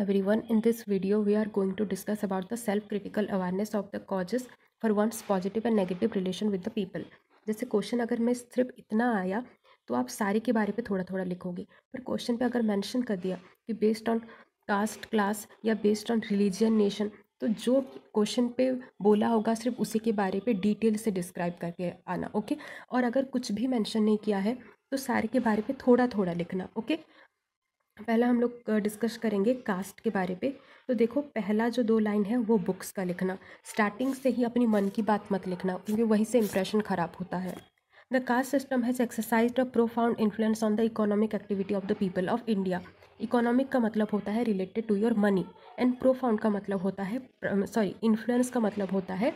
everyone in this video we are going to discuss about the self-critical awareness of the causes for one's positive and negative relation with the people जैसे question अगर मैं सिर्फ इतना आया तो आप सारे के बारे पे थोड़ा थोड़ा लिखोगे पर क्वेश्चन पे अगर मेंशन कर दिया कि बेस्ड ऑन कास्ट क्लास या बेस्ड ऑन रिलीजन नेशन तो जो क्वेश्चन पे बोला होगा सिर्फ उसी के बारे पे डिटेल से डिस्क्राइब करके आना ओके और अगर कुछ भी मेंशन नहीं किया है तो सारे के बारे पे थोड़ा थोड़ा लिखना ओके पहला हम लोग डिस्कस करेंगे कास्ट के बारे पे तो देखो पहला जो दो लाइन है वो बुक्स का लिखना स्टार्टिंग से ही अपनी मन की बात मत लिखना क्योंकि वहीं से इम्प्रेशन ख़राब होता है the caste system has exercise a profound influence on the economic activity of the people of India economic का मतलब होता है related to your money and profound का मतलब होता है सॉरी इन्फ्लुएंस का मतलब होता है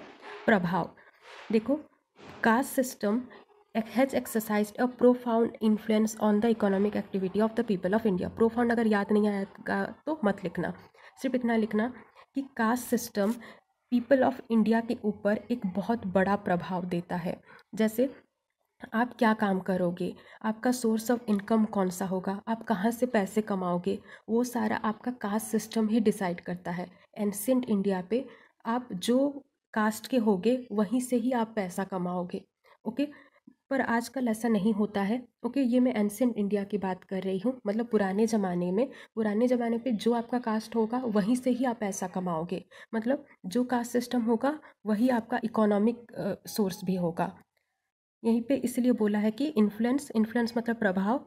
प्रभाव देखो caste system has exercise a profound influence on the economic activity of the people of India profound अगर याद नहीं आएगा तो मत लिखना सिर्फ इतना लिखना कि caste system people of India के ऊपर एक बहुत बड़ा प्रभाव देता है जैसे आप क्या काम करोगे आपका सोर्स ऑफ इनकम कौन सा होगा आप कहाँ से पैसे कमाओगे वो सारा आपका कास्ट सिस्टम ही डिसाइड करता है एनसेंट इंडिया पे आप जो कास्ट के होगे वहीं से ही आप पैसा कमाओगे ओके okay? पर आजकल ऐसा नहीं होता है ओके ये मैं एंसेंट इंडिया की बात कर रही हूँ मतलब पुराने ज़माने में पुराने ज़माने पे जो आपका कास्ट होगा वहीं से ही आप पैसा कमाओगे मतलब जो कास्ट सिस्टम होगा वही आपका इकोनॉमिक सोर्स भी होगा यहीं पे इसलिए बोला है कि इन्फ्लुएंस इन्फ्लुएंस मतलब प्रभाव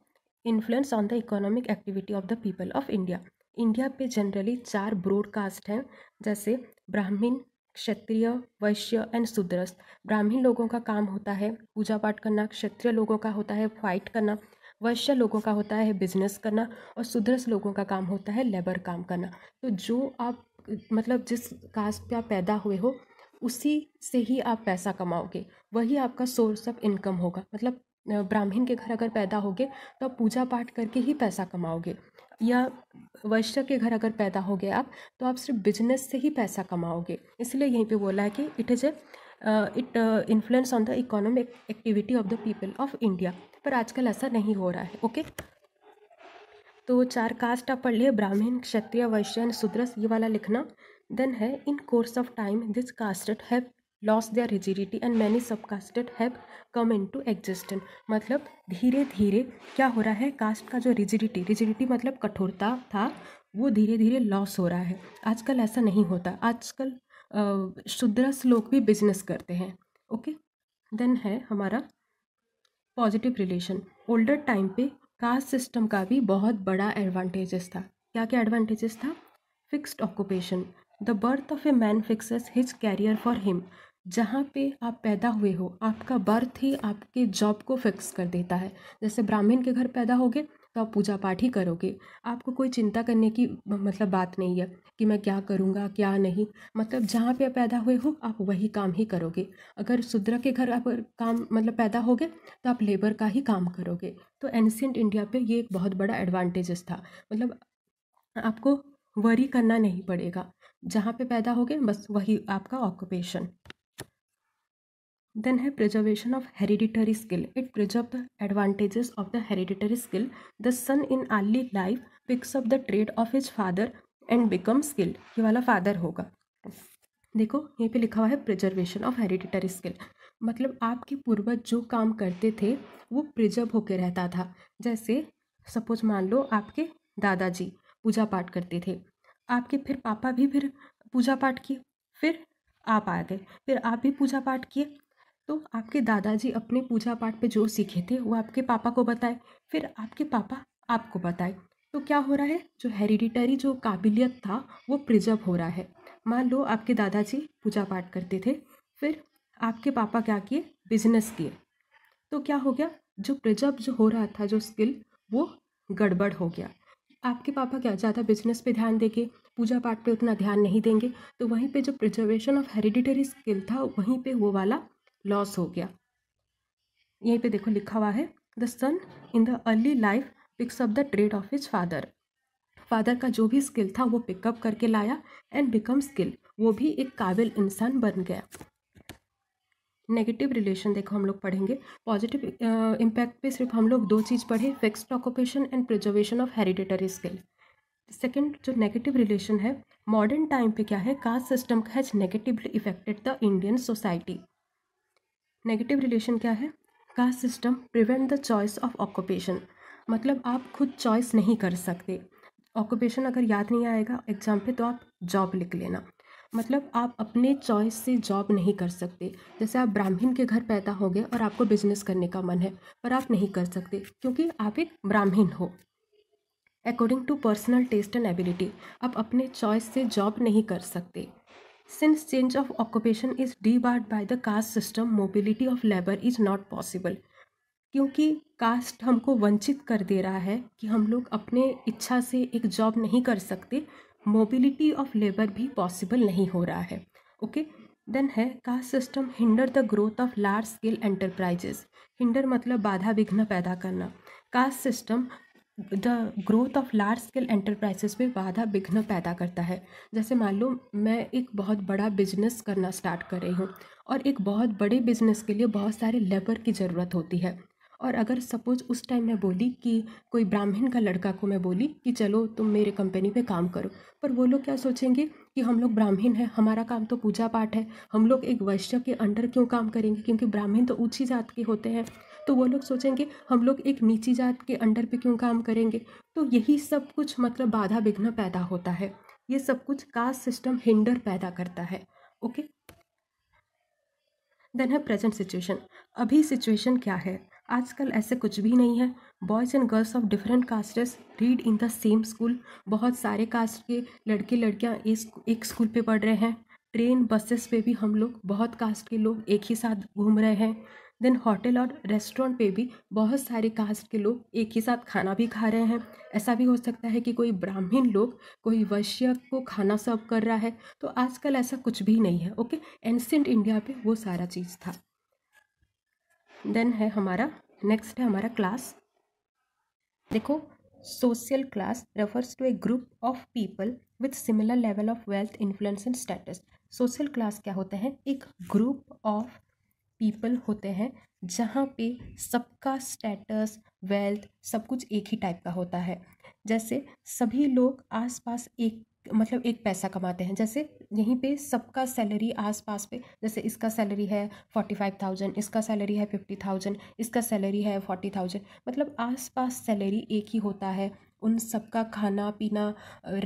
influence on the economic activity of the people of India India पे जनरली चार ब्रॉडकास्ट हैं जैसे ब्राह्मीण क्षत्रिय वैश्य एंड शूद्रस्त ब्राह्मीण लोगों का काम होता है पूजा पाठ करना क्षत्रिय लोगों का होता है फाइट करना वैश्य लोगों का होता है बिजनेस करना और शूद्रस लोगों का काम होता है लेबर काम करना तो जो आप मतलब जिस कास्ट पे आप पैदा हुए हो उसी से ही आप पैसा कमाओगे वही आपका सोर्स ऑफ इनकम होगा मतलब ब्राह्मण के घर अगर पैदा होगे तो आप पूजा पाठ करके ही पैसा कमाओगे या वैश्य के घर अगर पैदा हो गए आप तो आप सिर्फ बिजनेस से ही पैसा कमाओगे इसलिए यहीं पे बोला है कि it is a it influence on the economic activity of the people of India पर आजकल ऐसा नहीं हो रहा है ओके तो चार कास्ट आप पढ़ लिए ब्राह्मण क्षत्रिय वैश्य एंड शूद्रस ये वाला लिखना देन है in course of time this caste have loss their rigidity and many subcastes have come into existent मतलब धीरे धीरे क्या हो रहा है कास्ट का जो रिजिडिटी रिजिडिटी मतलब कठोरता था वो धीरे धीरे लॉस हो रहा है आजकल ऐसा नहीं होता आजकल शुद्रस लोग भी बिजनेस करते हैं ओके देन है हमारा पॉजिटिव रिलेशन ओल्डर टाइम पे कास्ट सिस्टम का भी बहुत बड़ा एडवांटेजेस था क्या क्या एडवांटेजेस था fixed occupation the birth of a man fixes his career for him जहाँ पे आप पैदा हुए हो आपका बर्थ ही आपके जॉब को फिक्स कर देता है जैसे ब्राह्मण के घर पैदा होगे तो आप पूजा पाठ ही करोगे आपको कोई चिंता करने की मतलब बात नहीं है कि मैं क्या करूँगा क्या नहीं मतलब जहाँ पे पैदा हुए हो आप वही काम ही करोगे अगर शूद्र के घर आप काम मतलब पैदा होगे तो आप लेबर का ही काम करोगे तो एनशियंट इंडिया पे ये एक बहुत बड़ा एडवांटेजेस था मतलब आपको वरी करना नहीं पड़ेगा जहाँ पे पैदा हो गए बस वही आपका ऑक्यूपेशन देन है preservation of hereditary skill it preserve the advantages of the hereditary skill the son in early life picks up the trade of his father and become skill ये वाला फादर होगा देखो ये पे लिखा हुआ है प्रिजर्वेशन ऑफ हेरिडिटरी स्किल मतलब आपके पूर्वज जो काम करते थे वो प्रिजर्व होकर रहता था जैसे सपोज मान लो आपके दादाजी पूजा पाठ करते थे आपके फिर पापा भी फिर पूजा पाठ किए फिर आप आ गए फिर आप भी पूजा पाठ किए तो आपके दादाजी अपने पूजा पाठ पे जो सीखे थे वो आपके पापा को बताए फिर आपके पापा आपको बताए तो क्या हो रहा है जो हेरिडिटरी जो काबिलियत था वो प्रिजर्व हो रहा है मान लो आपके दादाजी पूजा पाठ करते थे फिर आपके पापा क्या किए बिजनेस किए तो क्या हो गया जो प्रिजर्व जो हो रहा था जो स्किल वो गड़बड़ हो गया आपके पापा क्या ज़्यादा बिजनेस पे ध्यान देंगे पूजा पाठ पे उतना ध्यान नहीं देंगे तो वहीं पे जो प्रिजर्वेशन ऑफ हेरिडिटरी स्किल था वहीं पे वो वाला लॉस हो गया यहीं पे देखो लिखा हुआ है the son in the early life picks up the trade of his father father का जो भी स्किल था वो पिकअप करके लाया एंड बिकम स्किल वो भी एक काबिल इंसान बन गया नेगेटिव रिलेशन देखो हम लोग पढ़ेंगे पॉजिटिव इम्पैक्ट पे सिर्फ हम लोग दो चीज़ पढ़े fixed occupation and preservation of hereditary skill second जो नेगेटिव रिलेशन है मॉडर्न टाइम पे क्या है caste system has negatively affected the Indian society negative relation क्या है caste system prevent the choice of occupation मतलब आप खुद चॉइस नहीं कर सकते ऑक्यूपेशन अगर याद नहीं आएगा एग्ज़ाम पे तो आप जॉब लिख लेना मतलब आप अपने चॉइस से जॉब नहीं कर सकते जैसे आप ब्राह्मण के घर पैदा हो गए और आपको बिजनेस करने का मन है पर आप नहीं कर सकते क्योंकि आप एक ब्राह्मण हो according to personal taste and ability आप अपने चॉइस से जॉब नहीं कर सकते Since change of occupation is debarred by the caste system, mobility of labor is not possible. क्योंकि कास्ट हमको वंचित कर दे रहा है कि हम लोग अपने इच्छा से एक जॉब नहीं कर सकते मोबिलिटी ऑफ लेबर भी पॉसिबल नहीं हो रहा है ओके देन है caste system hinder the growth of large scale enterprises hinder मतलब बाधा विघ्न पैदा करना caste system the growth of large scale enterprises पे बाधा विघ्न पैदा करता है जैसे मान लो मैं एक बहुत बड़ा बिजनेस करना स्टार्ट कर रही हूँ और एक बहुत बड़े बिजनेस के लिए बहुत सारे लेबर की ज़रूरत होती है और अगर सपोज उस टाइम मैं बोली कि कोई ब्राह्मण का लड़का को मैं बोली कि चलो तुम मेरे कंपनी में काम करो पर वो लोग क्या सोचेंगे कि हम लोग ब्राह्मण हैं हमारा काम तो पूजा पाठ है हम लोग एक वैश्य के अंडर क्यों काम करेंगे क्योंकि ब्राह्मण तो ऊँची जात के होते हैं तो वो लोग सोचेंगे हम लोग एक नीची जात के अंडर पे क्यों काम करेंगे तो यही सब कुछ मतलब बाधा विघ्न पैदा होता है ये सब कुछ कास्ट सिस्टम हिंडर पैदा करता है ओके देन है प्रेजेंट सिचुएशन अभी सिचुएशन क्या है आजकल ऐसे कुछ भी नहीं है boys and girls of different castes read in the same school बहुत सारे कास्ट के लड़के लड़कियाँ एक स्कूल पे पढ़ रहे हैं ट्रेन बसेस पे भी हम लोग बहुत कास्ट के लोग एक ही साथ घूम रहे हैं देन होटल और रेस्टोरेंट पे भी बहुत सारे कास्ट के लोग एक ही साथ खाना भी खा रहे हैं ऐसा भी हो सकता है कि कोई ब्राह्मण लोग कोई वैश्य को खाना सर्व कर रहा है तो आजकल ऐसा कुछ भी नहीं है ओके एंसेंट इंडिया पे वो सारा चीज़ था देन है हमारा नेक्स्ट है हमारा क्लास देखो social class refers to a group of people with similar level of wealth influence and status social class क्या होता है एक ग्रुप ऑफ पीपल होते हैं जहाँ पे सबका स्टेटस वेल्थ सब कुछ एक ही टाइप का होता है जैसे सभी लोग आसपास एक मतलब एक पैसा कमाते हैं जैसे यहीं पे सबका सैलरी आसपास पे जैसे इसका सैलरी है फोर्टी फाइव थाउजेंड इसका सैलरी है फिफ्टी थाउजेंड इसका सैलरी है फोर्टी थाउजेंड मतलब आसपास सैलरी एक ही होता है उन सबका खाना पीना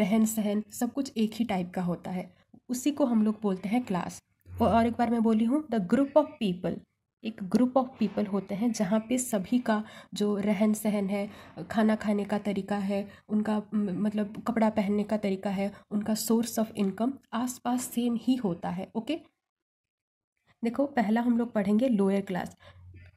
रहन सहन सब कुछ एक ही टाइप का होता है उसी को हम लोग बोलते हैं क्लास और एक बार मैं बोली हूँ द ग्रुप ऑफ पीपल एक ग्रुप ऑफ पीपल होते हैं जहाँ पे सभी का जो रहन सहन है खाना खाने का तरीका है उनका मतलब कपड़ा पहनने का तरीका है उनका सोर्स ऑफ इनकम आसपास सेम ही होता है ओके देखो पहला हम लोग पढ़ेंगे लोअर क्लास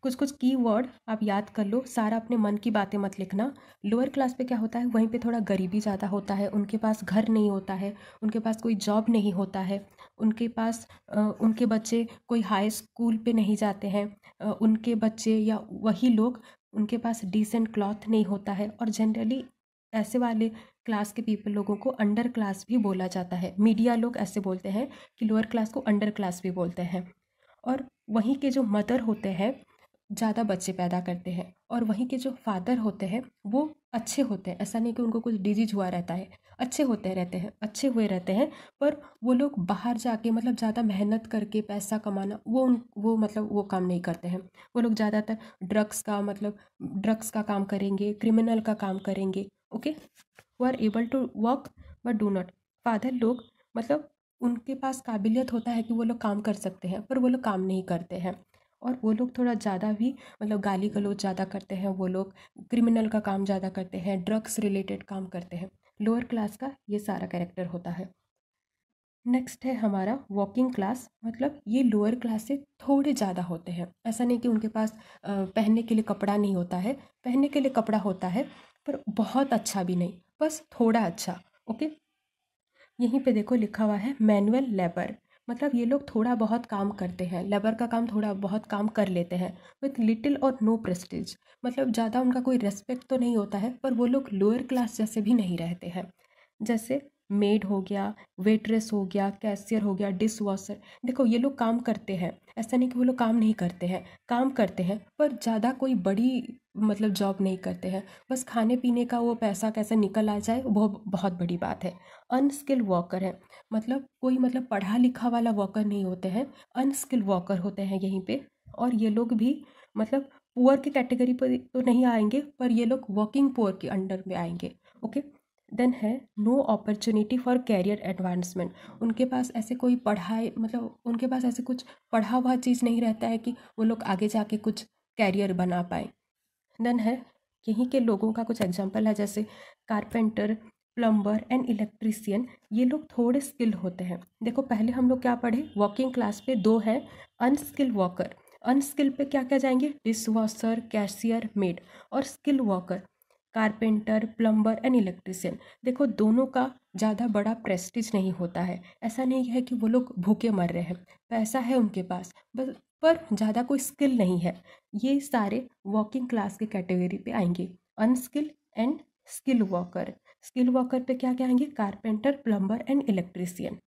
कुछ कुछ की वर्ड आप याद कर लो सारा अपने मन की बातें मत लिखना लोअर क्लास पे क्या होता है वहीं पे थोड़ा गरीबी ज़्यादा होता है उनके पास घर नहीं होता है उनके पास कोई जॉब नहीं होता है उनके पास उनके बच्चे कोई हाई स्कूल पे नहीं जाते हैं उनके बच्चे या वही लोग उनके पास डिसेंट क्लॉथ नहीं होता है और जनरली ऐसे वाले क्लास के पीपल लोगों को अंडर क्लास भी बोला जाता है मीडिया लोग ऐसे बोलते हैं कि लोअर क्लास को अंडर क्लास भी बोलते हैं और वहीं के जो मदर होते हैं ज़्यादा बच्चे पैदा करते हैं और वहीं के जो फादर होते हैं वो अच्छे होते हैं ऐसा नहीं कि उनको कुछ डिजीज हुआ रहता है अच्छे होते रहते हैं अच्छे हुए रहते हैं पर वो लोग बाहर जाके मतलब ज़्यादा मेहनत करके पैसा कमाना वो उन वो मतलब वो काम नहीं करते हैं वो लोग ज़्यादातर ड्रग्स का मतलब ड्रग्स का काम करेंगे क्रिमिनल का काम करेंगे ओके वो are able to work but do not further लोग मतलब उनके पास काबिलियत होता है कि वो लोग काम कर सकते हैं पर वो लोग काम नहीं करते हैं और वो लोग थोड़ा ज़्यादा भी मतलब गाली गलोच ज़्यादा करते हैं वो लोग क्रिमिनल का काम ज़्यादा करते हैं ड्रग्स रिलेटेड काम करते हैं लोअर क्लास का ये सारा कैरेक्टर होता है नेक्स्ट है हमारा वॉकिंग क्लास मतलब ये लोअर क्लास से थोड़े ज़्यादा होते हैं ऐसा नहीं कि उनके पास पहनने के लिए कपड़ा नहीं होता है पहनने के लिए कपड़ा होता है पर बहुत अच्छा भी नहीं बस थोड़ा अच्छा ओके यहीं पे देखो लिखा हुआ है मैनुअल लेबर मतलब ये लोग थोड़ा बहुत काम करते हैं लेबर का काम थोड़ा बहुत काम कर लेते हैं with little or no prestige मतलब ज़्यादा उनका कोई रेस्पेक्ट तो नहीं होता है पर वो लोग लोअर क्लास जैसे भी नहीं रहते हैं जैसे मेड हो गया वेट्रेस हो गया कैशियर हो गया डिस वॉशर देखो ये लोग काम करते हैं ऐसा नहीं कि वो लोग काम नहीं करते हैं काम करते हैं पर ज़्यादा कोई बड़ी मतलब जॉब नहीं करते हैं बस खाने पीने का वो पैसा कैसे निकल आ जाए वो बहुत बड़ी बात है अनस्किल वॉकर है मतलब कोई मतलब पढ़ा लिखा वाला वॉकर नहीं होते हैं अनस्किल वॉकर होते हैं यहीं पर और ये लोग भी मतलब पुअर की कैटेगरी पर तो नहीं आएंगे पर ये लोग वर्किंग पुअर के अंडर में आएंगे ओके देन है no opportunity for career advancement उनके पास ऐसे कोई पढ़ाई मतलब उनके पास ऐसे कुछ पढ़ा हुआ चीज़ नहीं रहता है कि वो लोग आगे जाके कुछ कैरियर बना पाए देन है यहीं के लोगों का कुछ एग्जाम्पल है जैसे कारपेंटर प्लम्बर एंड इलेक्ट्रीसियन ये लोग थोड़े स्किल होते हैं देखो पहले हम लोग क्या पढ़े वॉकिंग क्लास पे दो है अनस्किल वॉकर अनस्किल पे क्या क्या जाएंगे डिश वॉशर कैशियर मेड और skill worker carpenter plumber and electrician देखो दोनों का ज़्यादा बड़ा प्रेस्टिज नहीं होता है ऐसा नहीं है कि वो लोग भूखे मर रहे हैं पैसा है उनके पास बस पर ज़्यादा कोई स्किल नहीं है ये सारे वॉकिंग क्लास के कैटेगरी पे आएंगे unskill and skill worker skill worker पे क्या क्या आएंगे carpenter plumber and electrician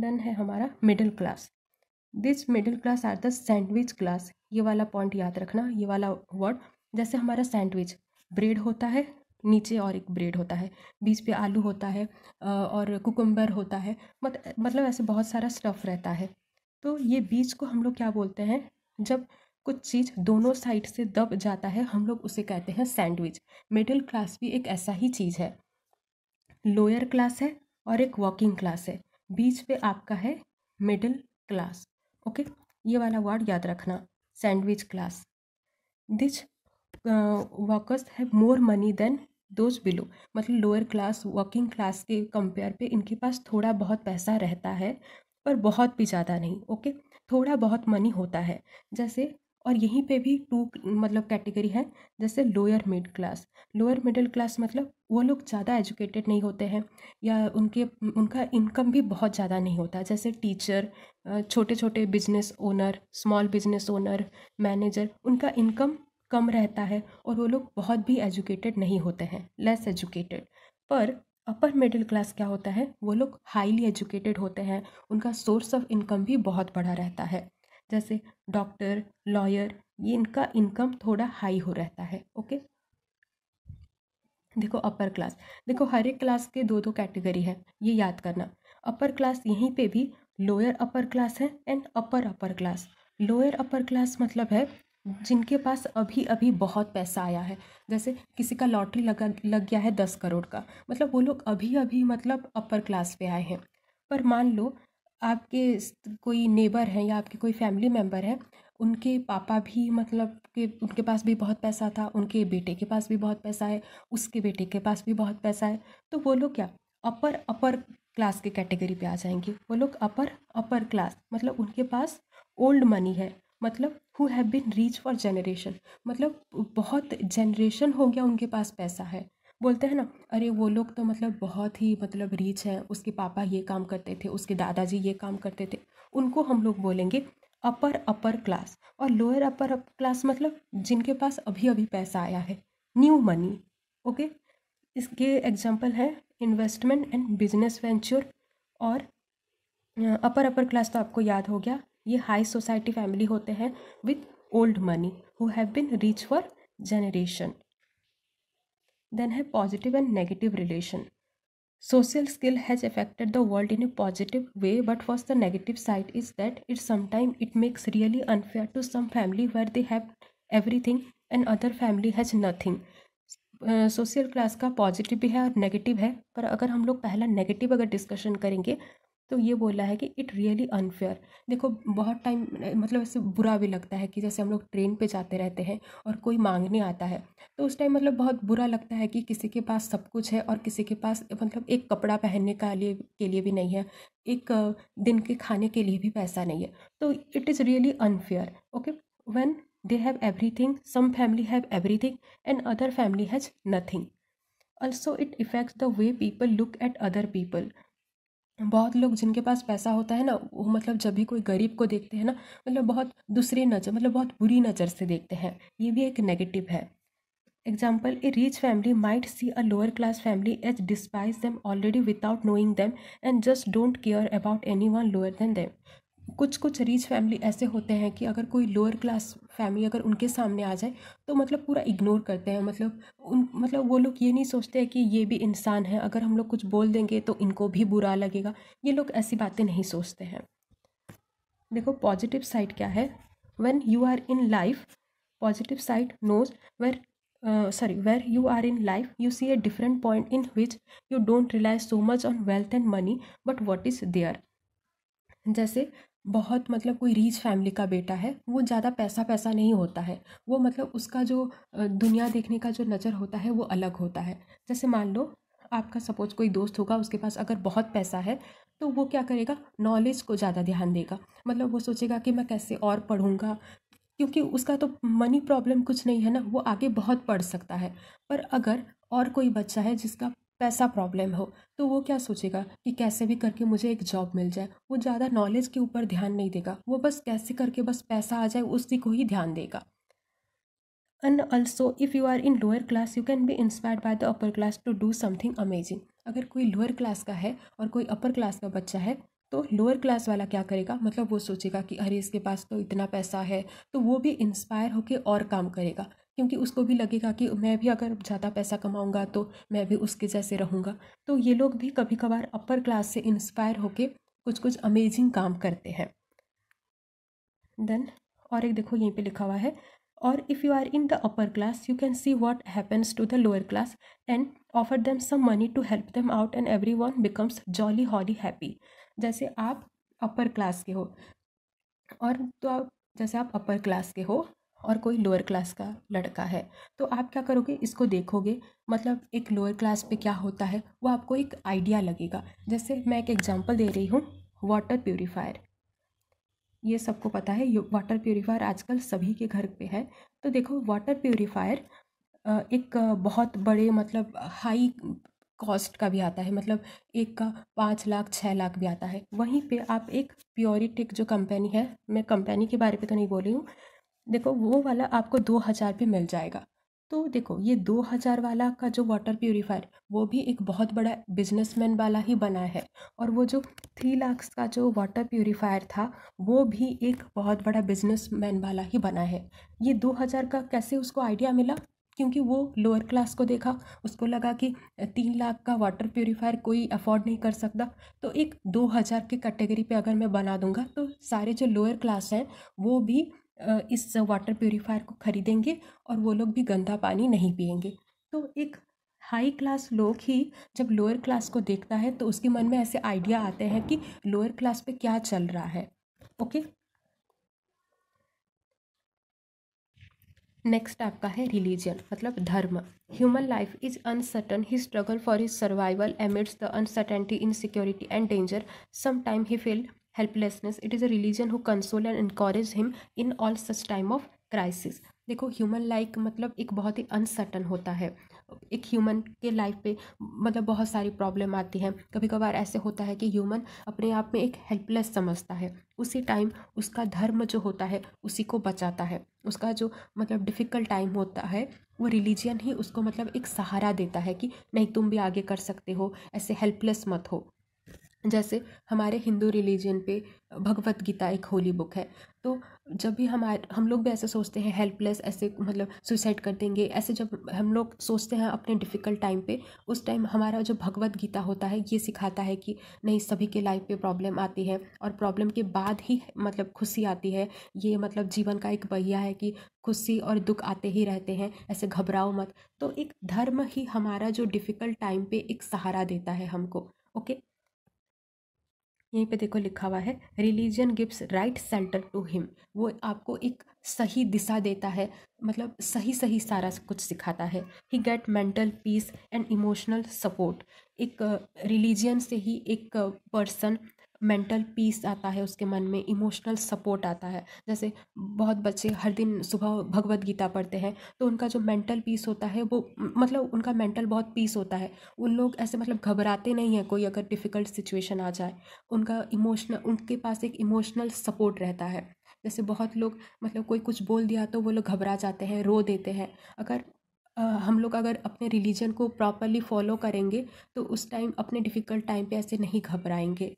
done है हमारा middle class this middle class are the sandwich class ये वाला पॉइंट याद रखना ये वाला वर्ड जैसे हमारा सैंडविच ब्रेड होता है नीचे और एक ब्रेड होता है बीच पे आलू होता है और कुकुम्बर होता है मत मतलब ऐसे बहुत सारा स्टफ़ रहता है तो ये बीच को हम लोग क्या बोलते हैं जब कुछ चीज़ दोनों साइड से दब जाता है हम लोग उसे कहते हैं सैंडविच मिडिल क्लास भी एक ऐसा ही चीज़ है लोअर क्लास है और एक वॉकिंग क्लास है बीच पे आपका है मिडिल क्लास ओके ये वाला वर्ड याद रखना sandwich class which workers have more money than those below मतलब लोअर क्लास वर्किंग क्लास के कंपेयर पे इनके पास थोड़ा बहुत पैसा रहता है पर बहुत भी ज़्यादा नहीं ओके थोड़ा बहुत मनी होता है जैसे और यहीं पे भी टू मतलब कैटेगरी है जैसे lower mid class lower middle class मतलब वो लोग ज़्यादा एजुकेटेड नहीं होते हैं या उनके उनका इनकम भी बहुत ज़्यादा नहीं होता जैसे टीचर छोटे छोटे business owner small business owner manager उनका इनकम कम रहता है और वो लोग बहुत भी एजुकेटेड नहीं होते हैं लेस एजुकेटेड पर अपर मिडिल क्लास क्या होता है वो लोग हाईली एजुकेटेड होते हैं उनका सोर्स ऑफ इनकम भी बहुत बड़ा रहता है जैसे डॉक्टर लॉयर ये इनका इनकम थोड़ा हाई हो रहता है ओके देखो अपर क्लास देखो हर एक क्लास के दो दो कैटेगरी है ये याद करना अपर क्लास यहीं पे भी लोअर अपर क्लास है and upper upper class lower upper class मतलब है जिनके पास अभी अभी बहुत पैसा आया है जैसे किसी का लॉटरी लगा लग गया है दस करोड़ का मतलब वो लोग अभी अभी मतलब अपर क्लास पे आए हैं पर मान लो आपके कोई नेबर हैं या आपके कोई फैमिली मेम्बर हैं उनके पापा भी मतलब के उनके पास भी बहुत पैसा था उनके बेटे के पास भी बहुत पैसा है उसके बेटे के पास भी बहुत पैसा है तो वो लोग क्या अपर अपर क्लास के कैटेगरी पे आ जाएंगे वो लोग अपर अपर क्लास मतलब उनके पास ओल्ड मनी है मतलब who have been rich for generation मतलब बहुत जनरेशन हो गया उनके पास पैसा है बोलते हैं ना अरे वो लोग तो मतलब बहुत ही मतलब रीच हैं उसके पापा ये काम करते थे उसके दादाजी ये काम करते थे उनको हम लोग बोलेंगे अपर अपर क्लास और लोअर अपर अपर क्लास मतलब जिनके पास अभी अभी पैसा आया है न्यू मनी ओके इसके एग्जाम्पल है इन्वेस्टमेंट एंड बिजनेस वेंचर और अपर अपर क्लास तो आपको याद हो गया ये हाई सोसाइटी फैमिली होते हैं with old money who have been rich for generation then है positive and negative relation social skill has affected the world in a positive way but for the negative side is that it sometime it makes really unfair to some family where they have everything and other family has nothing social class का positive भी है और negative है पर अगर हम लोग पहला नेगेटिव अगर डिस्कशन करेंगे तो ये बोला है कि इट रियली अनफेयर देखो बहुत टाइम मतलब ऐसे बुरा भी लगता है कि जैसे हम लोग ट्रेन पे जाते रहते हैं और कोई मांगने आता है तो उस टाइम मतलब बहुत बुरा लगता है कि किसी के पास सब कुछ है और किसी के पास मतलब एक कपड़ा पहनने का लिए के लिए भी नहीं है एक दिन के खाने के लिए भी पैसा नहीं है तो it is really unfair okay when they have everything some family have everything and other family has nothing also it affects the way people look at other people बहुत लोग जिनके पास पैसा होता है ना वो मतलब जब भी कोई गरीब को देखते हैं ना मतलब बहुत दूसरी नज़र मतलब बहुत बुरी नज़र से देखते हैं ये भी एक नेगेटिव है example a rich family might see a lower class family as despise them already without knowing them and just don't care about any one lower than them कुछ कुछ रिच फैमिली ऐसे होते हैं कि अगर कोई लोअर क्लास फैमिली अगर उनके सामने आ जाए तो मतलब पूरा इग्नोर करते हैं मतलब उन मतलब वो लोग ये नहीं सोचते हैं कि ये भी इंसान है अगर हम लोग कुछ बोल देंगे तो इनको भी बुरा लगेगा ये लोग ऐसी बातें नहीं सोचते हैं देखो पॉजिटिव साइड क्या है when you are in life positive side knows where sorry where you are in life you see a different point in which you don't rely so much on wealth and money but what is there जैसे बहुत मतलब कोई reach family का बेटा है वो ज़्यादा पैसा पैसा नहीं होता है वो मतलब उसका जो दुनिया देखने का जो नज़र होता है वो अलग होता है जैसे मान लो आपका सपोज कोई दोस्त होगा उसके पास अगर बहुत पैसा है तो वो क्या करेगा नॉलेज को ज़्यादा ध्यान देगा मतलब वो सोचेगा कि मैं कैसे और पढ़ूँगा क्योंकि उसका तो मनी प्रॉब्लम कुछ नहीं है ना वो आगे बहुत पढ़ सकता है पर अगर और कोई बच्चा है जिसका पैसा प्रॉब्लम हो तो वो क्या सोचेगा कि कैसे भी करके मुझे एक जॉब मिल जाए वो ज़्यादा नॉलेज के ऊपर ध्यान नहीं देगा वो बस कैसे करके बस पैसा आ जाए उसी को ही ध्यान देगा and also if you are in lower class you can be inspired by the upper class to do something amazing अगर कोई लोअर क्लास का है और कोई अपर क्लास का बच्चा है तो लोअर क्लास वाला क्या करेगा मतलब वो सोचेगा कि अरे इसके पास तो इतना पैसा है तो वो भी इंस्पायर होकर और काम करेगा क्योंकि उसको भी लगेगा कि मैं भी अगर ज़्यादा पैसा कमाऊँगा तो मैं भी उसके जैसे रहूँगा तो ये लोग भी कभी कभार अपर क्लास से इंस्पायर होके कुछ कुछ अमेजिंग काम करते हैं देन और एक देखो यहीं पे लिखा हुआ है और if you are in the upper class you can see what happens to the lower class and offer them some money to help them out and every one becomes jolly holly happy जैसे आप upper class के हो और तो आप जैसे आप upper class के हो और कोई लोअर क्लास का लड़का है तो आप क्या करोगे इसको देखोगे मतलब एक लोअर क्लास पे क्या होता है वो आपको एक आइडिया लगेगा जैसे मैं एक एग्जांपल दे रही हूँ वाटर प्योरीफायर ये सबको पता है वाटर प्योरीफायर आजकल सभी के घर पे है तो देखो वाटर प्योरीफायर एक बहुत बड़े मतलब हाई कॉस्ट का भी आता है मतलब एक का पाँच लाख छः लाख भी आता है वहीं पे आप एक प्योरिटिक जो कंपनी है मैं कंपनी के बारे पे तो नहीं बोल रही हूँ देखो वो वाला आपको दो हज़ार पे मिल जाएगा तो देखो ये दो हज़ार वाला का जो वाटर प्योरीफायर वो भी एक बहुत बड़ा बिजनेसमैन वाला ही बना है और वो जो थ्री लाख्स का जो वाटर प्योरीफायर था वो भी एक बहुत बड़ा बिजनेसमैन वाला ही बना है ये दो हज़ार का कैसे उसको आइडिया मिला क्योंकि वो लोअर क्लास को देखा उसको लगा कि तीन लाख का वाटर प्योरीफायर कोई अफोर्ड नहीं कर सकता तो एक दो हज़ार के कैटेगरी पे अगर मैं बना दूंगा तो सारे जो लोअर क्लास हैं वो भी इस वाटर प्योरीफायर को ख़रीदेंगे और वो लोग भी गंदा पानी नहीं पियेंगे तो एक हाई क्लास लोग ही जब लोअर क्लास को देखता है तो उसके मन में ऐसे आइडिया आते हैं कि लोअर क्लास पे क्या चल रहा है ओके नेक्स्ट आपका है रिलीजन मतलब धर्म human life is uncertain he struggle for his survival amidst the uncertainty insecurity and danger some time he feel helplessness it is a religion who console and encourage him in all such time of crisis देखो human like मतलब एक बहुत ही uncertain होता है एक human के life पे मतलब बहुत सारी प्रॉब्लम आती है कभी कभार ऐसे होता है कि ह्यूमन अपने आप में एक हेल्पलेस समझता है उसी टाइम उसका धर्म जो होता है उसी को बचाता है उसका जो मतलब डिफ़िकल्ट टाइम होता है वो रिलीजन ही उसको मतलब एक सहारा देता है कि नहीं तुम भी आगे कर सकते हो ऐसे हेल्पलेस मत हो जैसे हमारे हिंदू रिलीजन पे भगवत गीता एक होली बुक है तो जब भी हमारे हम लोग भी ऐसे सोचते हैं हेल्पलेस ऐसे मतलब सुसाइड कर देंगे ऐसे जब हम लोग सोचते हैं अपने डिफ़िकल्ट टाइम पे उस टाइम हमारा जो भगवत गीता होता है ये सिखाता है कि नहीं सभी के लाइफ पे प्रॉब्लम आती है और प्रॉब्लम के बाद ही मतलब खुशी आती है ये मतलब जीवन का एक बहिया है कि खुशी और दुख आते ही रहते हैं ऐसे घबराओ मत तो एक धर्म ही हमारा जो डिफ़िकल्ट टाइम पर एक सहारा देता है हमको ओके यहीं पे देखो लिखा हुआ है religion gives right center to him वो आपको एक सही दिशा देता है मतलब सही सही सारा कुछ सिखाता है he get mental peace and emotional support एक रिलीजन से ही एक पर्सन मेंटल पीस आता है उसके मन में इमोशनल सपोर्ट आता है जैसे बहुत बच्चे हर दिन सुबह भगवत गीता पढ़ते हैं तो उनका जो मेंटल पीस होता है वो मतलब उनका मेंटल बहुत पीस होता है उन लोग ऐसे मतलब घबराते नहीं हैं कोई अगर डिफ़िकल्ट सिचुएशन आ जाए उनका इमोशनल उनके पास एक इमोशनल सपोर्ट रहता है जैसे बहुत लोग मतलब कोई कुछ बोल दिया तो वो लोग घबरा जाते हैं रो देते हैं अगर हम लोग अगर अपने रिलीजन को प्रॉपरली फॉलो करेंगे तो उस टाइम अपने डिफ़िकल्ट टाइम पे ऐसे नहीं घबराएंगे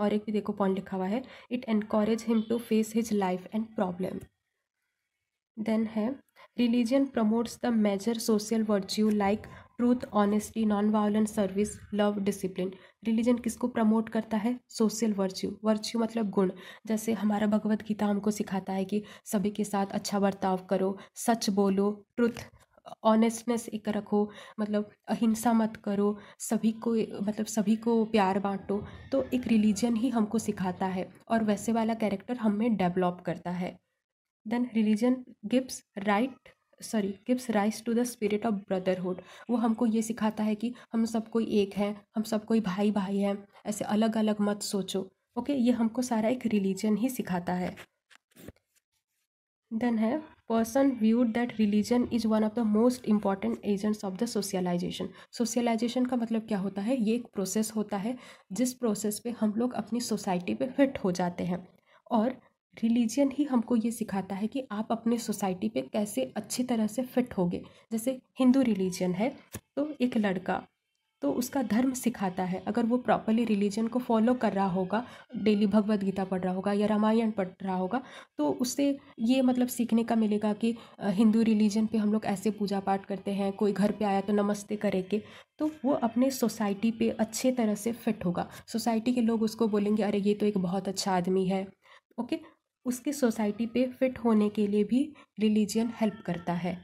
और एक भी देखो पॉइंट लिखा हुआ है it encourage him to face his life and problem then है religion promotes the major social virtue like truth honesty non violent service love discipline religion किसको प्रमोट करता है सोशल वर्च्यू वर्च्यू मतलब गुण जैसे हमारा भगवत गीता हमको सिखाता है कि सभी के साथ अच्छा बर्ताव करो सच बोलो ट्रुथ ऑनेस्टनेस एक रखो मतलब अहिंसा मत करो सभी को मतलब सभी को प्यार बांटो तो एक रिलीजन ही हमको सिखाता है और वैसे वाला कैरेक्टर हमें डेवलप करता है then religion gives right sorry gives rise to the spirit of brotherhood वो हमको ये सिखाता है कि हम सब कोई एक हैं हम सब कोई भाई भाई हैं ऐसे अलग अलग मत सोचो ओके ये हमको सारा एक रिलीजन ही सिखाता है देन है person viewed that religion is one of the most important agents of the socialization socialization का मतलब क्या होता है ये एक प्रोसेस होता है जिस प्रोसेस पे हम लोग अपनी सोसाइटी पे फिट हो जाते हैं और रिलीजन ही हमको ये सिखाता है कि आप अपने सोसाइटी पे कैसे अच्छी तरह से फिट होगे जैसे हिंदू रिलीजन है तो एक लड़का तो उसका धर्म सिखाता है अगर वो प्रॉपरली रिलीजन को फॉलो कर रहा होगा डेली भगवत गीता पढ़ रहा होगा या रामायण पढ़ रहा होगा तो उससे ये मतलब सीखने का मिलेगा कि हिंदू रिलीजन पे हम लोग ऐसे पूजा पाठ करते हैं कोई घर पे आया तो नमस्ते के तो वो अपने सोसाइटी पे अच्छे तरह से फिट होगा सोसाइटी के लोग उसको बोलेंगे अरे ये तो एक बहुत अच्छा आदमी है ओके उसकी सोसाइटी पे फिट होने के लिए भी रिलीजन हेल्प करता है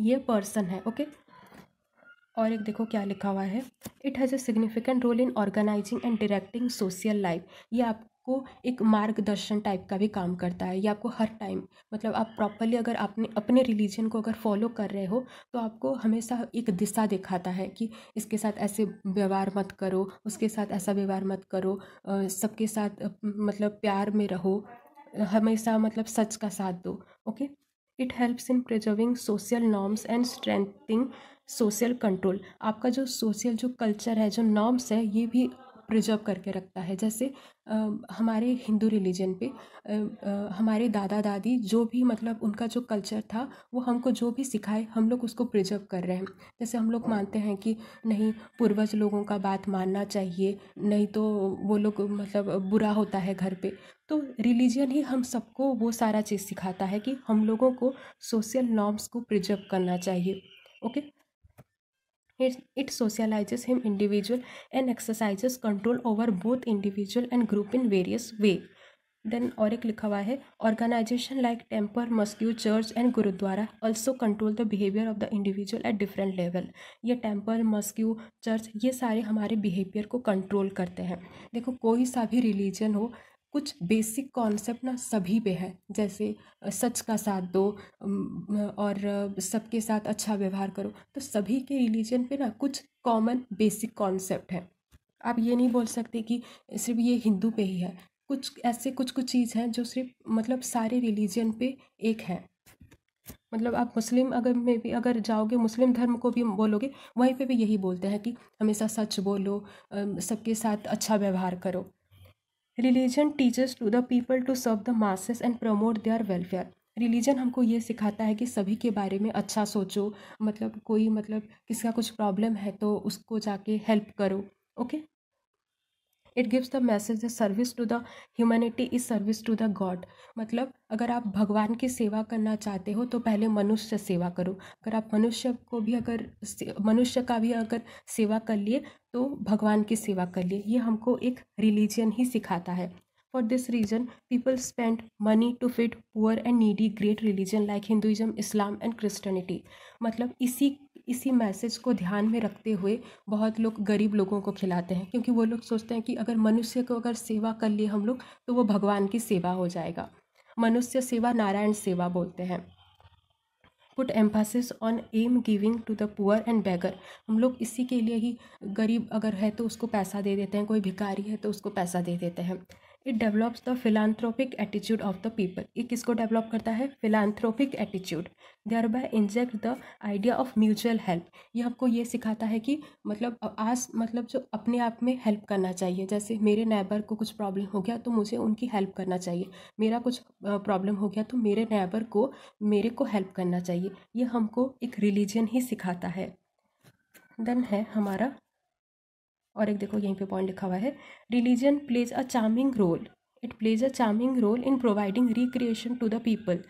ये पर्सन है ओके और एक देखो क्या लिखा हुआ है it has a significant role in organizing and directing social life ये आप आपको एक मार्गदर्शन टाइप का भी काम करता है ये आपको हर टाइम मतलब आप प्रॉपरली अगर आपने अपने रिलीजन को अगर फॉलो कर रहे हो तो आपको हमेशा एक दिशा दिखाता है कि इसके साथ ऐसे व्यवहार मत करो उसके साथ ऐसा व्यवहार मत करो सबके साथ मतलब प्यार में रहो हमेशा मतलब सच का साथ दो okay it helps in preserving social norms and strengthening social control आपका जो सोशल जो कल्चर है जो नॉर्म्स है ये भी प्रिजर्व करके रखता है जैसे आ, हमारे हिंदू रिलीजन पे आ, आ, हमारे दादा दादी जो भी मतलब उनका जो कल्चर था वो हमको जो भी सिखाए हम लोग उसको प्रिजर्व कर रहे हैं जैसे हम लोग मानते हैं कि नहीं पूर्वज लोगों का बात मानना चाहिए नहीं तो वो लोग मतलब बुरा होता है घर पे तो रिलीजन ही हम सबको वो सारा चीज़ सिखाता है कि हम लोगों को सोशल नॉर्म्स को प्रिजर्व करना चाहिए okay It socializes him individual and exercises control over both individual and group in various way. Then और एक लिखा हुआ है organization like temple mosque church and gurdwara also control the behaviour of the individual at different level ये temple mosque church ये सारे हमारे behaviour को कंट्रोल करते हैं देखो कोई सा भी रिलीजन हो कुछ बेसिक कॉन्सेप्ट ना सभी पे है जैसे सच का साथ दो और सबके साथ अच्छा व्यवहार करो तो सभी के रिलीजन पे ना कुछ कॉमन बेसिक कॉन्सेप्ट है आप ये नहीं बोल सकते कि सिर्फ ये हिंदू पे ही है कुछ ऐसे कुछ कुछ चीज़ हैं जो सिर्फ मतलब सारे रिलीजन पे एक है मतलब आप मुस्लिम अगर में भी अगर जाओगे मुस्लिम धर्म को भी बोलोगे वहीं पे भी यही बोलते हैं कि हमेशा सच बोलो सबके साथ अच्छा व्यवहार करो religion teaches to the people to serve the masses and promote their welfare religion हमको ये सिखाता है कि सभी के बारे में अच्छा सोचो मतलब कोई मतलब किसका कुछ प्रॉब्लम है तो उसको जाके हेल्प करो okay it gives the message service to the humanity is service to the god मतलब अगर आप भगवान की सेवा करना चाहते हो तो पहले मनुष्य सेवा करो अगर आप मनुष्य को भी अगर मनुष्य का भी अगर सेवा कर लिए तो भगवान की सेवा कर लिए ये हमको एक रिलीजन ही सिखाता है for this reason people spend money to feed poor and needy great religion like Hinduism Islam and Christianity मतलब इसी इसी मैसेज को ध्यान में रखते हुए बहुत लोग गरीब लोगों को खिलाते हैं क्योंकि वो लोग सोचते हैं कि अगर मनुष्य को अगर सेवा कर लिए हम लोग तो वो भगवान की सेवा हो जाएगा मनुष्य सेवा नारायण सेवा बोलते हैं पुट एम्फासिस ऑन एम giving to the poor and beggar हम लोग इसी के लिए ही गरीब अगर है तो उसको पैसा दे देते हैं कोई भिकारी है तो उसको पैसा दे देते हैं it develops the philanthropic attitude of the people ये किसको डेवलप करता है philanthropic attitude thereby inject the idea of mutual help ये आपको ये सिखाता है कि मतलब आज मतलब जो अपने आप में हेल्प करना चाहिए जैसे मेरे नेबर को कुछ प्रॉब्लम हो गया तो मुझे उनकी हेल्प करना चाहिए मेरा कुछ प्रॉब्लम हो गया तो मेरे नेबर को मेरे को हेल्प करना चाहिए ये हमको एक रिलीजन ही सिखाता है देन है हमारा और एक देखो यहीं पे पॉइंट लिखा हुआ है religion plays a charming role it plays a charming role in providing recreation to the people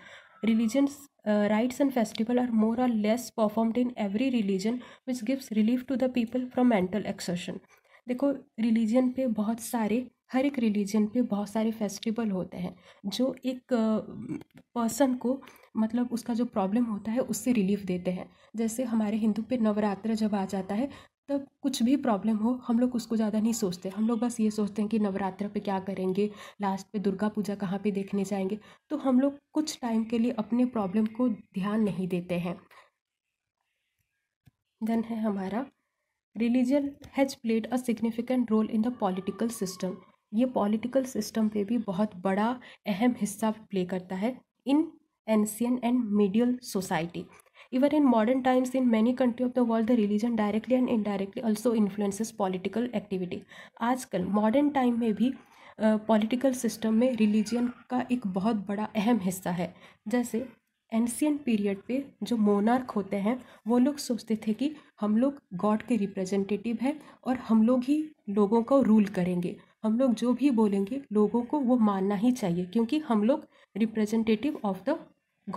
religion rites and festival are more और less performed in every religion which gives relief to the people from mental exertion देखो religion पे बहुत सारे हर एक religion पे बहुत सारे festival होते हैं जो एक पर्सन uh, को मतलब उसका जो प्रॉब्लम होता है उससे रिलीफ देते हैं जैसे हमारे हिंदू पे नवरात्र जब आ जाता है तब कुछ भी प्रॉब्लम हो हम लोग उसको ज़्यादा नहीं सोचते हम लोग बस ये सोचते हैं कि नवरात्र पे क्या करेंगे लास्ट पे दुर्गा पूजा कहाँ पे देखने जाएंगे तो हम लोग कुछ टाइम के लिए अपने प्रॉब्लम को ध्यान नहीं देते हैं देन है हमारा religion has played a significant role in the political system ये पॉलिटिकल सिस्टम पे भी बहुत बड़ा अहम हिस्सा प्ले करता है in ancient and medieval society Even in modern times, in many countries of the world, the religion directly and indirectly also influences political activity. आजकल modern time में भी पॉलिटिकल सिस्टम में रिलीजन का एक बहुत बड़ा अहम हिस्सा है जैसे एंशियन पीरियड पे जो मोनार्क होते हैं वो लोग सोचते थे कि हम लोग गॉड के रिप्रेजेंटेटिव हैं और हम लोग ही लोगों को रूल करेंगे हम लोग जो भी बोलेंगे लोगों को वो मानना ही चाहिए क्योंकि हम लोग रिप्रेजेंटेटिव ऑफ द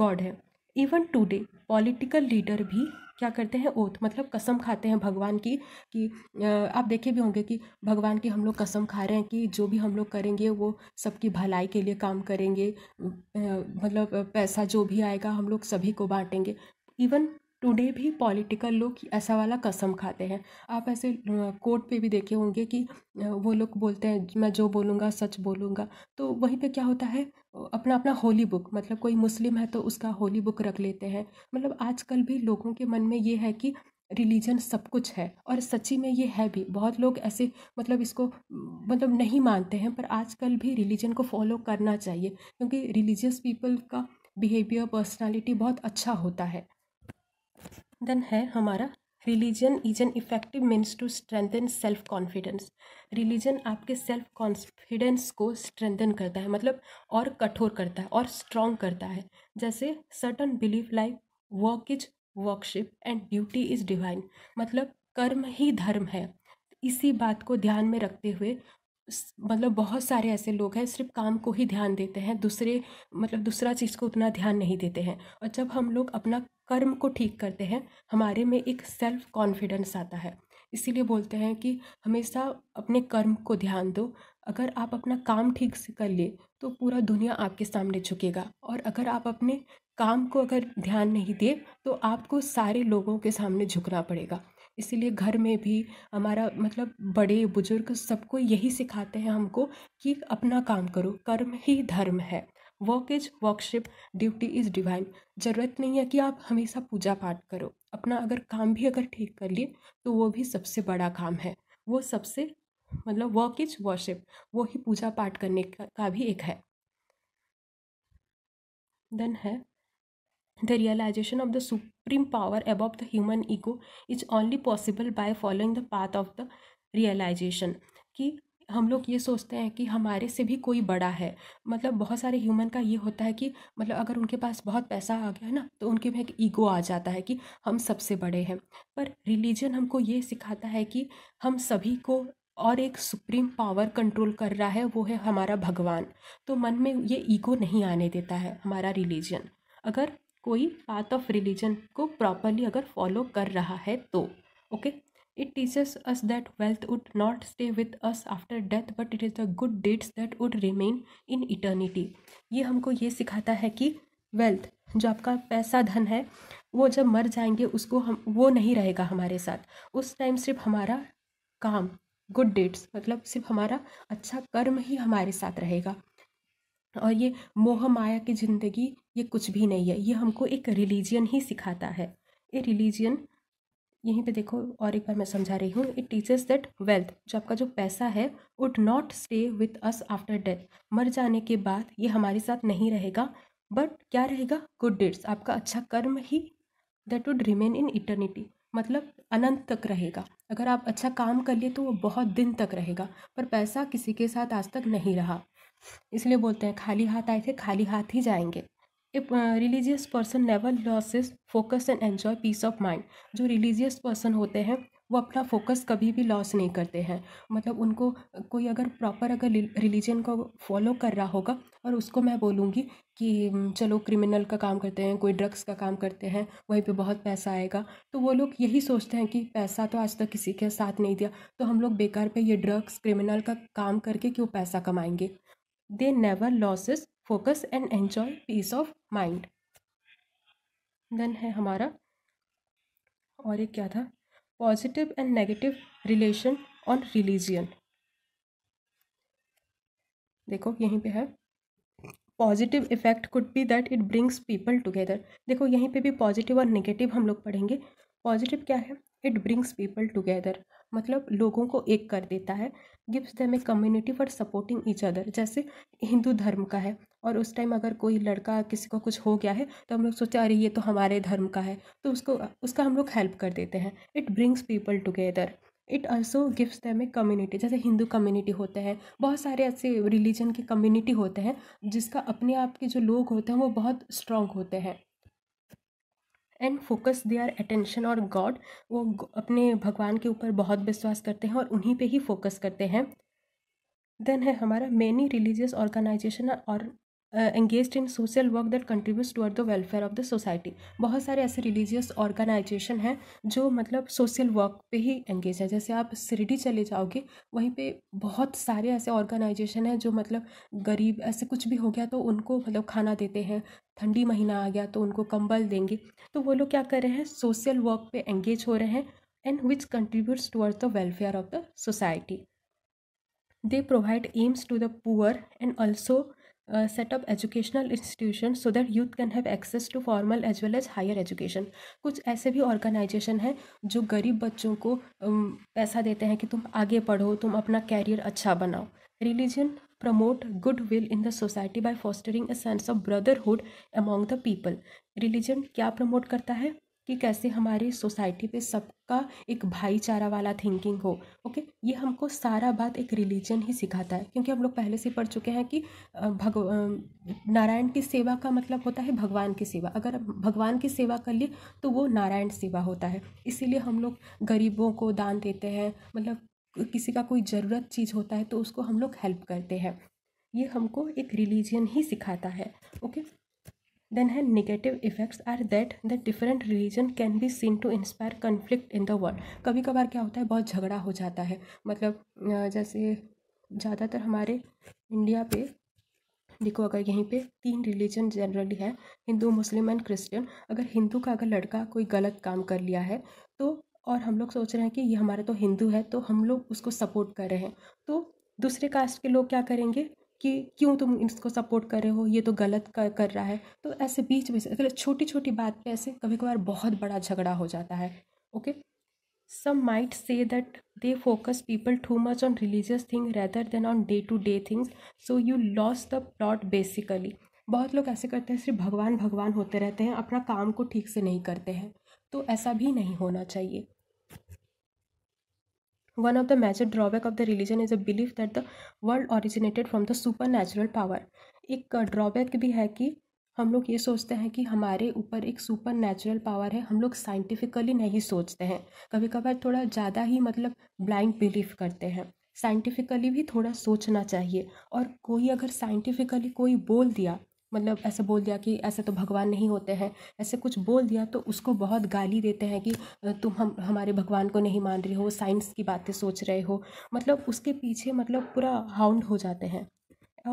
गॉड है इवन टुडे पॉलिटिकल लीडर भी क्या करते हैं ओथ मतलब कसम खाते हैं भगवान की कि आप देखे भी होंगे कि भगवान की हम लोग कसम खा रहे हैं कि जो भी हम लोग करेंगे वो सबकी भलाई के लिए काम करेंगे मतलब पैसा जो भी आएगा हम लोग सभी को बांटेंगे इवन टुडे भी पॉलिटिकल लोग ऐसा वाला कसम खाते हैं आप ऐसे कोर्ट पे भी देखे होंगे कि वो लोग बोलते हैं मैं जो बोलूँगा सच बोलूँगा तो वहीं पे क्या होता है अपना अपना होली बुक मतलब कोई मुस्लिम है तो उसका होली बुक रख लेते हैं मतलब आजकल भी लोगों के मन में ये है कि रिलीजन सब कुछ है और सच्ची में ये है भी बहुत लोग ऐसे मतलब इसको मतलब नहीं मानते हैं पर आजकल भी रिलीजन को फॉलो करना चाहिए क्योंकि रिलीजियस पीपल का बिहेवियर पर्सनालिटी बहुत अच्छा होता है देन है हमारा religion is an effective means to strengthen self confidence religion आपके सेल्फ कॉन्फिडेंस को स्ट्रेंथन करता है मतलब और कठोर करता है और स्ट्रॉन्ग करता है जैसे certain belief like work is worship and duty is divine मतलब कर्म ही धर्म है इसी बात को ध्यान में रखते हुए मतलब बहुत सारे ऐसे लोग हैं सिर्फ काम को ही ध्यान देते हैं दूसरे मतलब दूसरा चीज़ को उतना ध्यान नहीं देते हैं और जब हम लोग अपना कर्म को ठीक करते हैं हमारे में एक सेल्फ कॉन्फिडेंस आता है इसीलिए बोलते हैं कि हमेशा अपने कर्म को ध्यान दो अगर आप अपना काम ठीक से कर लिए तो पूरा दुनिया आपके सामने झुकेगा और अगर आप अपने काम को अगर ध्यान नहीं दिए तो आपको सारे लोगों के सामने झुकना पड़ेगा इसीलिए घर में भी हमारा मतलब बड़े बुजुर्ग सबको यही सिखाते हैं हमको कि अपना काम करो कर्म ही धर्म है work is worship duty is divine ज़रूरत नहीं है कि आप हमेशा पूजा पाठ करो अपना अगर काम भी अगर ठीक कर लिए तो वो भी सबसे बड़ा काम है वो सबसे मतलब वर्क इज वर्शिप वो ही पूजा पाठ करने का, का भी एक है देन है the realization of the supreme power above the human ego is only possible by following the path of the realization कि हम लोग ये सोचते हैं कि हमारे से भी कोई बड़ा है मतलब बहुत सारे ह्यूमन का ये होता है कि मतलब अगर उनके पास बहुत पैसा आ गया है ना तो उनके में एक ईगो आ जाता है कि हम सबसे बड़े हैं पर रिलीजन हमको ये सिखाता है कि हम सभी को और एक सुप्रीम पावर कंट्रोल कर रहा है वो है हमारा भगवान तो मन में ये ईगो नहीं आने देता है हमारा रिलीजन अगर कोई पाथ ऑफ रिलीजन को प्रॉपरली अगर फॉलो कर रहा है तो okay it teaches us that wealth would not stay with us after death but it is the good deeds that would remain in eternity ये हमको ये सिखाता है कि वेल्थ जो आपका पैसा धन है वो जब मर जाएंगे उसको हम वो नहीं रहेगा हमारे साथ उस टाइम सिर्फ हमारा काम गुड डेट्स मतलब सिर्फ हमारा अच्छा कर्म ही हमारे साथ रहेगा और ये मोह माया की ज़िंदगी ये कुछ भी नहीं है ये हमको एक रिलीजियन ही सिखाता है ये रिलीजियन यहीं पे देखो और एक बार मैं समझा रही हूँ इट टीचर्स दैट वेल्थ जो आपका जो पैसा है would not stay with us after death मर जाने के बाद ये हमारे साथ नहीं रहेगा बट क्या रहेगा गुड डेट्स आपका अच्छा कर्म ही that would remain in eternity मतलब अनंत तक रहेगा अगर आप अच्छा काम कर लिए तो वो बहुत दिन तक रहेगा पर पैसा किसी के साथ आज तक नहीं रहा इसलिए बोलते हैं खाली हाथ आए थे खाली हाथ ही जाएंगे a religious person never loses focus and enjoy peace of mind जो रिलीजियस पर्सन होते हैं वो अपना फोकस कभी भी लॉस नहीं करते हैं मतलब उनको कोई अगर प्रॉपर अगर रिलीजन को फॉलो कर रहा होगा और उसको मैं बोलूँगी कि चलो क्रिमिनल का काम करते हैं कोई ड्रग्स का काम करते हैं वहीं पे बहुत पैसा आएगा तो वो लोग यही सोचते हैं कि पैसा तो आज तक किसी के साथ नहीं दिया तो हम लोग बेकार पे ये ड्रग्स क्रिमिनल का काम करके क्यों पैसा कमाएंगे they never loses focus and enjoy peace of mind then है हमारा और एक क्या था positive and negative relation on religion देखो यहीं पे है positive effect could be that it brings people together देखो यहीं पे भी पॉजिटिव और नेगेटिव हम लोग पढ़ेंगे पॉजिटिव क्या है इट ब्रिंग्स पीपल टुगेदर मतलब लोगों को एक कर देता है gives them a community for supporting each other जैसे हिंदू धर्म का है और उस टाइम अगर कोई लड़का किसी को कुछ हो गया है तो हम लोग सोचते अरे ये तो हमारे धर्म का है तो उसको उसका हम लोग हेल्प कर देते हैं it brings people together it also gives them a community जैसे हिंदू कम्युनिटी होते हैं बहुत सारे ऐसे रिलीजन के कम्युनिटी होते हैं जिसका अपने आप के जो लोग होते हैं वो बहुत स्ट्रॉन्ग होते हैं एंड फोकस देयर अटेंशन और गॉड वो अपने भगवान के ऊपर बहुत विश्वास करते हैं और उन्हीं पे ही फोकस करते हैं देन है हमारा मेनी रिलीजियस ऑर्गेनाइजेशन और engage in social work that contribute toward the welfare of the society बहुत सारे ऐसे रिलीजियस ऑर्गेनाइजेशन हैं जो मतलब सोशल वर्क पे ही एंगेज है जैसे आप सिरडी चले जाओगे वहीं पे बहुत सारे ऐसे ऑर्गेनाइजेशन हैं जो मतलब गरीब ऐसे कुछ भी हो गया तो उनको मतलब खाना देते हैं ठंडी महीना आ गया तो उनको कंबल देंगे तो वो लोग क्या कर रहे हैं सोशल वर्क पे एंगेज हो रहे हैं and which contributes toward the welfare of the society they provide alms to the poor and also set up educational institution so that youth can have access to formal as well as higher education कुछ ऐसे भी organisation हैं जो गरीब बच्चों को um, पैसा देते हैं कि तुम आगे पढ़ो तुम अपना कैरियर अच्छा बनाओ religion promote good will in the society by fostering a sense of brotherhood among the people religion क्या प्रमोट करता है कि कैसे हमारी सोसाइटी पे सबका एक भाईचारा वाला थिंकिंग हो ओके ये हमको सारा बात एक रिलीजन ही सिखाता है क्योंकि हम लोग पहले से पढ़ चुके हैं कि भग नारायण की सेवा का मतलब होता है भगवान की सेवा अगर भगवान की सेवा कर लिए तो वो नारायण सेवा होता है इसीलिए हम लोग गरीबों को दान देते हैं मतलब किसी का कोई ज़रूरत चीज़ होता है तो उसको हम लोग हेल्प करते हैं ये हमको एक रिलीजन ही सिखाता है okay then her negative effects are that the different religion can be seen to inspire conflict in the world कभी कभार क्या होता है बहुत झगड़ा हो जाता है मतलब जैसे ज़्यादातर हमारे इंडिया पे देखो अगर यहीं पे तीन रिलीजन जनरली है हिंदू मुस्लिम एंड क्रिश्चियन अगर हिंदू का अगर लड़का कोई गलत काम कर लिया है तो और हम लोग सोच रहे हैं कि ये हमारा तो हिंदू है तो हम लोग उसको सपोर्ट कर रहे हैं तो दूसरे कास्ट के लोग क्या करेंगे कि क्यों तुम इसको सपोर्ट कर रहे हो ये तो गलत कर, कर रहा है तो ऐसे बीच में से छोटी छोटी बात पे ऐसे कभी कभार बहुत बड़ा झगड़ा हो जाता है okay some might say that they focus people too much on religious thing rather than on day to day things so you lose the plot basically बहुत लोग ऐसे करते हैं सिर्फ भगवान भगवान होते रहते हैं अपना काम को ठीक से नहीं करते हैं तो ऐसा भी नहीं होना चाहिए one of the major drawback of the religion is a belief that the world originated from the super natural power एक ड्रॉबैक भी है कि हम लोग ये सोचते हैं कि हमारे ऊपर एक सुपर नेचुरल पावर है हम लोग साइंटिफिकली नहीं सोचते हैं कभी कभार थोड़ा ज़्यादा ही मतलब ब्लाइंड बिलीव करते हैं साइंटिफिकली भी थोड़ा सोचना चाहिए और कोई अगर साइंटिफिकली कोई बोल दिया मतलब ऐसे बोल दिया कि ऐसे तो भगवान नहीं होते हैं ऐसे कुछ बोल दिया तो उसको बहुत गाली देते हैं कि तुम हम हमारे भगवान को नहीं मान रहे हो साइंस की बातें सोच रहे हो मतलब उसके पीछे मतलब पूरा हाउंड हो जाते हैं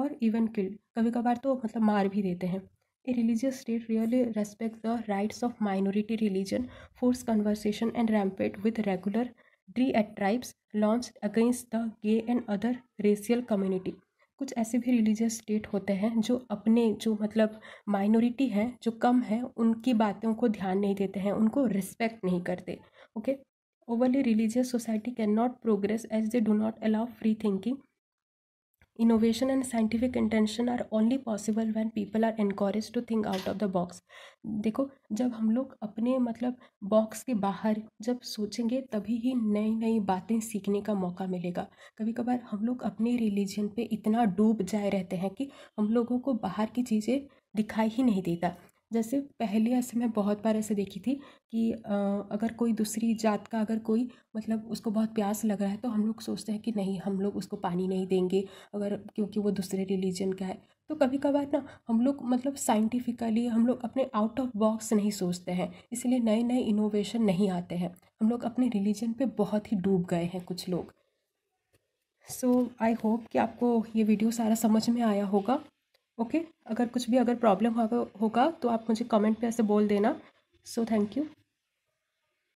और इवन किल कभी कभार तो मतलब मार भी देते हैं a religious state really respect the rights of minority religion force conversion and ramped with regular diatribes launch against the gay and other racial community कुछ ऐसे भी रिलीजियस स्टेट होते हैं जो अपने जो मतलब माइनॉरिटी हैं जो कम है उनकी बातों को ध्यान नहीं देते हैं उनको रिस्पेक्ट नहीं करते okay overly religious society can not progress as they do not allow free thinking Innovation and scientific intention are only possible when people are encouraged to think out of the box. देखो जब हम लोग अपने मतलब box के बाहर जब सोचेंगे तभी ही नई नई बातें सीखने का मौका मिलेगा कभी कभार हम लोग अपने रिलीजन पे इतना डूब जाए रहते हैं कि हम लोगों को बाहर की चीज़ें दिखाई ही नहीं देता जैसे पहले ऐसे मैं बहुत बार ऐसे देखी थी कि अगर कोई दूसरी जात का अगर कोई मतलब उसको बहुत प्यास लग रहा है तो हम लोग सोचते हैं कि नहीं हम लोग उसको पानी नहीं देंगे अगर क्योंकि वो दूसरे रिलीजन का है तो कभी कभार ना हम लोग मतलब साइंटिफिकली हम लोग अपने आउट ऑफ बॉक्स नहीं सोचते हैं इसलिए नए नए इनोवेशन नहीं आते हैं हम लोग अपने रिलीजन पे बहुत ही डूब गए हैं कुछ लोग सो आई होप कि आपको ये वीडियो सारा समझ में आया होगा ओके अगर कुछ भी अगर प्रॉब्लम होगा होगा तो आप मुझे कमेंट पे ऐसे बोल देना सो थैंक यू